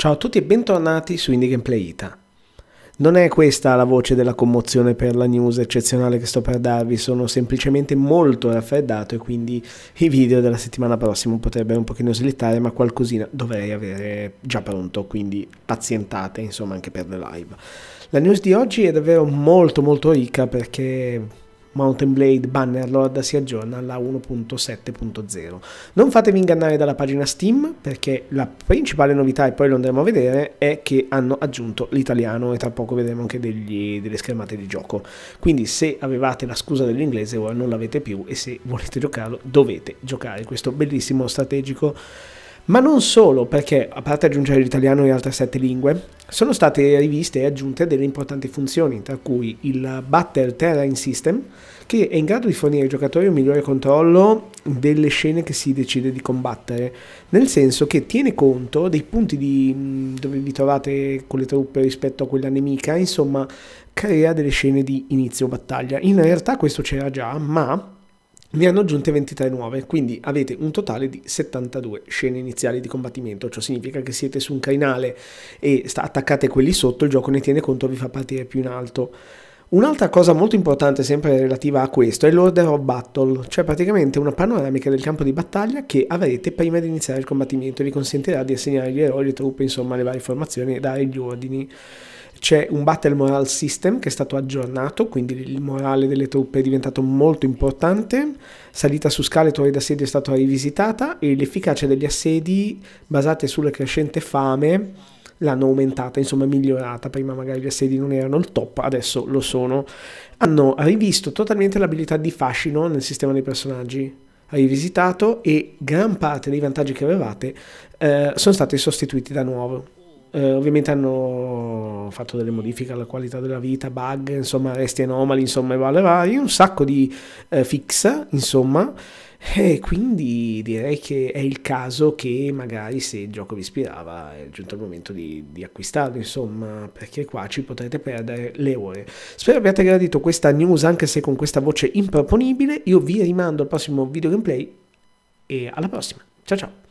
Ciao a tutti e bentornati su Indie Gameplay Ita. Non è questa la voce della commozione per la news eccezionale che sto per darvi, sono semplicemente molto raffreddato e quindi i video della settimana prossima potrebbero un pochino slittare, ma qualcosina dovrei avere già pronto, quindi pazientate insomma anche per le live. La news di oggi è davvero molto molto ricca perché Mountain Blade Bannerlord si aggiorna alla 1.7.0. Non fatevi ingannare dalla pagina Steam perché la principale novità, e poi lo andremo a vedere, è che hanno aggiunto l'italiano e tra poco vedremo anche degli, delle schermate di gioco. Quindi se avevate la scusa dell'inglese ora non l'avete più e se volete giocarlo dovete giocare questo bellissimo strategico ma non solo perché, a parte aggiungere l'italiano in altre sette lingue, sono state riviste e aggiunte delle importanti funzioni, tra cui il Battle Terrain System, che è in grado di fornire ai giocatori un migliore controllo delle scene che si decide di combattere, nel senso che tiene conto dei punti di, dove vi trovate con le truppe rispetto a quella nemica, insomma crea delle scene di inizio battaglia. In realtà questo c'era già, ma ne hanno aggiunte 23 nuove, quindi avete un totale di 72 scene iniziali di combattimento, ciò significa che siete su un crinale e attaccate quelli sotto, il gioco ne tiene conto e vi fa partire più in alto. Un'altra cosa molto importante sempre relativa a questo è l'order of battle, cioè praticamente una panoramica del campo di battaglia che avrete prima di iniziare il combattimento e vi consentirà di assegnare gli eroi, le truppe, insomma le varie formazioni e dare gli ordini. C'è un Battle Morale System che è stato aggiornato, quindi il morale delle truppe è diventato molto importante. Salita su scale e torri d'assedio è stata rivisitata e l'efficacia degli assedi basate sulla crescente fame l'hanno aumentata, insomma migliorata. Prima magari gli assedi non erano il top, adesso lo sono. Hanno rivisto totalmente l'abilità di fascino nel sistema dei personaggi rivisitato e gran parte dei vantaggi che avevate eh, sono stati sostituiti da nuovo. Eh, ovviamente hanno fatto delle modifiche alla qualità della vita, bug, insomma, resti anomali, insomma, e vale vari, un sacco di eh, fix, insomma. E quindi direi che è il caso che magari se il gioco vi ispirava è giunto il momento di, di, acquistarlo, insomma, perché qua ci potrete perdere le ore. Spero abbiate gradito questa news anche se con questa voce improponibile. Io vi rimando al prossimo video gameplay e alla prossima. Ciao ciao!